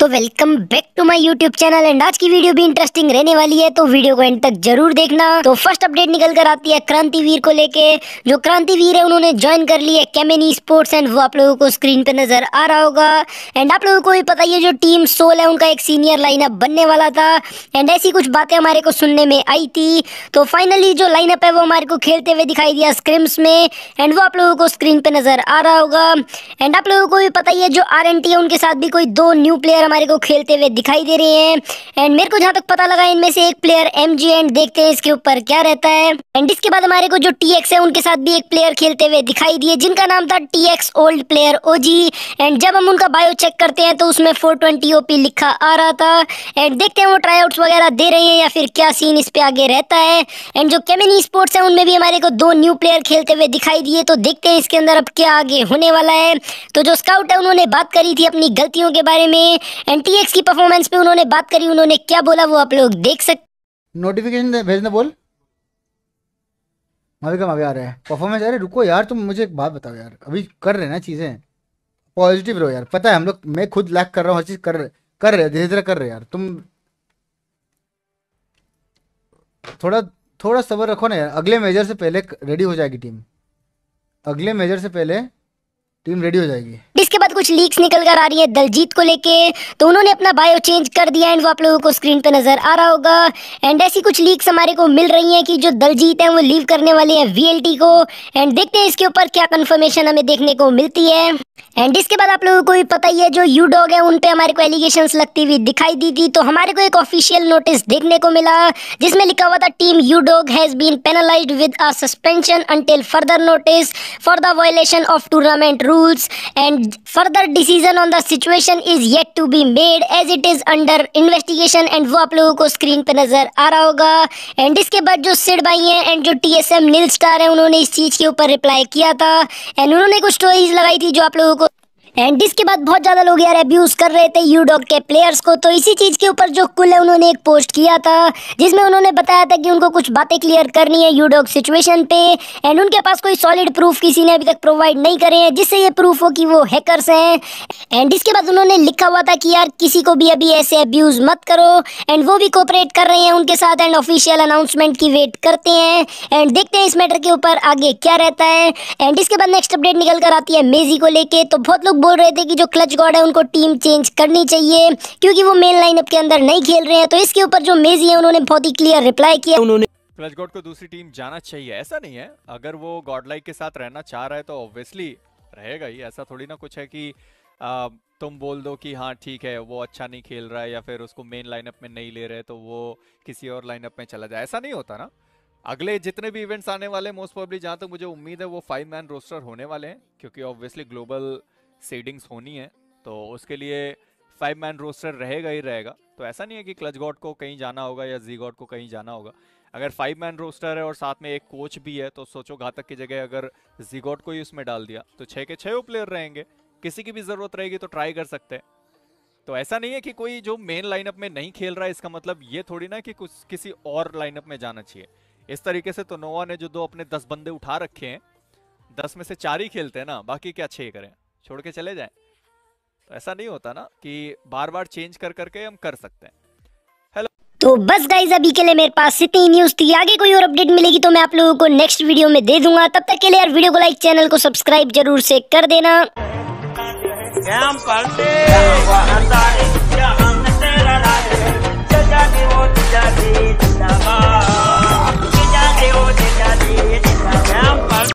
तो welcome back to my YouTube channel and आज की वीडियो भी इंटरेस्टिंग रहने वाली है तो वीडियो को एंड तक जरूर देखना तो फर्स्ट अपडेट निकल कर आती है क्रांति वीर को लेके जो क्रांति वीर है उन्होंने ज्वाइन कर लिया है कैमेनी स्पोर्ट्स एंड वो आप लोगों को स्क्रीन पे नजर आ रहा होगा एंड आप लोगों को भी पता ही है जो टीम सोल है उनका एक सीनियर लाइनअप बनने वाला था एंड ऐसी कुछ बातें हमारे को सुनने में आई थी तो फाइनली जो लाइनअप है वो हमारे को खेलते हुए दिखाई दिया स्क्रिम्स में एंड वो आप लोगों को स्क्रीन पे नजर आ रहा होगा एंड आप लोगों को भी पता ही है जो आर है उनके साथ भी कोई दो न्यू प्लेयर हमारे को खेलते हुए दिखाई दे रहे हैं एंड मेरे को जहाँ तक पता लगा इनमें से एक प्लेयर एम जी एंड देखते हैं इसके ऊपर क्या रहता है एंड इसके बाद हमारे को जो टी एक्स है उनके साथ भी एक प्लेयर खेलते हुए दिखाई दिए जिनका नाम था T X old player O G and जब हम उनका बायो चेक करते हैं तो उसमें फोर ट्वेंटी ओ पी लिखा आ रहा था एंड देखते हैं वो ट्राई आउट वगैरह दे रहे हैं या फिर क्या सीन इस पे आगे रहता है एंड जो कैमिन स्पोर्ट्स है उनमें भी हमारे को दो न्यू प्लेयर खेलते हुए दिखाई दिए तो देखते हैं इसके अंदर अब क्या आगे होने वाला है तो जो स्काउट है उन्होंने बात करी थी अपनी गलतियों के बारे में में एनटीएक्स की परफॉर्मेंस पे उन्होंने बात करी उन्होंने क्या बोला वो आप लोग देख सकते नोटिफिकेशन भेजना बोल मावी का मावी आ रहा है परफॉर्मेंस अरे रुको यार तुम मुझे एक बात बताओ यार अभी कर रहे ना चीज़ें पॉजिटिव रहो यार पता है हम लोग मैं खुद लैक कर रहा हूँ हर चीज़ कर रहे कर रहे धीरे धीरे कर रहे यार तुम थोड़ा थोड़ा सबर रखो ना यार अगले मेजर से पहले रेडी हो जाएगी टीम अगले मेजर से पहले टीम रेडी हो जाएगी इसके बाद कुछ लीक्स निकल कर आ रही है दलजीत को लेके तो उन्होंने अपना बायो चेंज कर दिया एंड वो आप लोगों को स्क्रीन पे नजर आ रहा होगा एंड ऐसी कुछ लीक्स हमारे को मिल रही हैं कि जो दलजीत है वो लीव करने वाले हैं वीएलटी को एंड देखते हैं इसके ऊपर क्या कंफर्मेशन हमें देखने को मिलती है एंड इसके बाद आप लोगों को भी पता ही है जो यू डॉग है उन पे हमारे को एलिगेशन लगती हुई दिखाई दी थी तो हमारे को एक ऑफिशियल नोटिस देखने को मिला जिसमें लिखा हुआ था team U dog has been penalised with a suspension until further notice for the violation of tournament rules and further decision on the situation is yet to be made as it is under investigation and वो आप लोगों को screen पर नजर आ रहा होगा and इसके बाद जो सिड भाई हैं एंड जो T S M Neil star है उन्होंने इस चीज के ऊपर रिप्लाई किया था एंड उन्होंने कुछ स्टोरीज लगाई थी जो आप लोग いうこと एंड इसके बाद बहुत ज़्यादा लोग यार अब्यूज़ कर रहे थे यूडॉग के प्लेयर्स को तो इसी चीज़ के ऊपर जो कुल है उन्होंने एक पोस्ट किया था जिसमें उन्होंने बताया था कि उनको कुछ बातें क्लियर करनी है यूडॉग सिचुएशन पे एंड उनके पास कोई सॉलिड प्रूफ किसी ने अभी तक प्रोवाइड नहीं करे हैं जिससे ये प्रूफ हो कि वो हैकरस हैं एंड इसके बाद उन्होंने लिखा हुआ था कि यार किसी को भी अभी ऐसे अब्यूज़ मत करो एंड वो भी कोऑपरेट कर रहे हैं उनके साथ एंड ऑफिशियल अनाउंसमेंट की वेट करते हैं एंड देखते हैं इस मैटर के ऊपर आगे क्या रहता है एंड इसके बाद नेक्स्ट अपडेट निकल कर आती है मेजी को लेके तो बहुत लोग बोल रहे थे कि जो क्लच गॉड है उनको टीम चेंज करनी चाहिए क्योंकि वो मेन लाइनअप के अंदर नहीं खेल रहे हैं तो इसके ऊपर जो मेजी है उन्होंने बहुत ही क्लियर रिप्लाई किया उन्होंने क्लच गॉड को दूसरी टीम जाना चाहिए ऐसा नहीं है अगर वो गॉडलाइक के साथ रहना चाह रहा है तो ऑब्वियसली रहेगा ही ऐसा थोड़ी ना कुछ है कि आ, तुम बोल दो कि हाँ ठीक है वो अच्छा नहीं खेल रहा है या फिर उसको मेन लाइनअप में नहीं ले रहे तो वो किसी और लाइनअप में चला जाए ऐसा नहीं होता ना अगले जितने भी इवेंट्स आने वाले मोस्ट प्रॉब्ली जहाँ तक तो मुझे उम्मीद है वो फाइव मैन रोस्टर होने वाले हैं क्योंकि ऑब्वियसली ग्लोबल सीडिंग्स होनी है तो उसके लिए फाइव मैन रोस्टर रहेगा ही रहेगा तो ऐसा नहीं है कि क्लच गॉड को कहीं जाना होगा या जी गॉड को कहीं जाना होगा अगर फाइव मैन रोस्टर है और साथ में एक कोच भी है तो सोचो घातक की जगह अगर जी गॉड को ही उसमें डाल दिया तो छः के छः प्लेयर रहेंगे किसी की भी ज़रूरत रहेगी तो ट्राई कर सकते हैं तो ऐसा नहीं है कि कोई जो मेन लाइनअप में नहीं खेल रहा है इसका मतलब ये थोड़ी ना कि कुछ किसी और लाइनअप में जाना चाहिए इस तरीके से तो नोवा ने जो दो अपने दस बंदे उठा रखे हैं दस में से चार ही खेलते हैं ना बाकी क्या छः करें छोड़ के चले जाएं तो ऐसा नहीं होता ना कि बार बार चेंज कर करके हम कर सकते हैं हेलो तो बस गाइज अभी के लिए मेरे पास इतनी न्यूज थी आगे कोई और अपडेट मिलेगी तो मैं आप लोगों को नेक्स्ट वीडियो में दे दूंगा तब तक के लिए यार वीडियो को लाइक चैनल को सब्सक्राइब जरूर से कर देना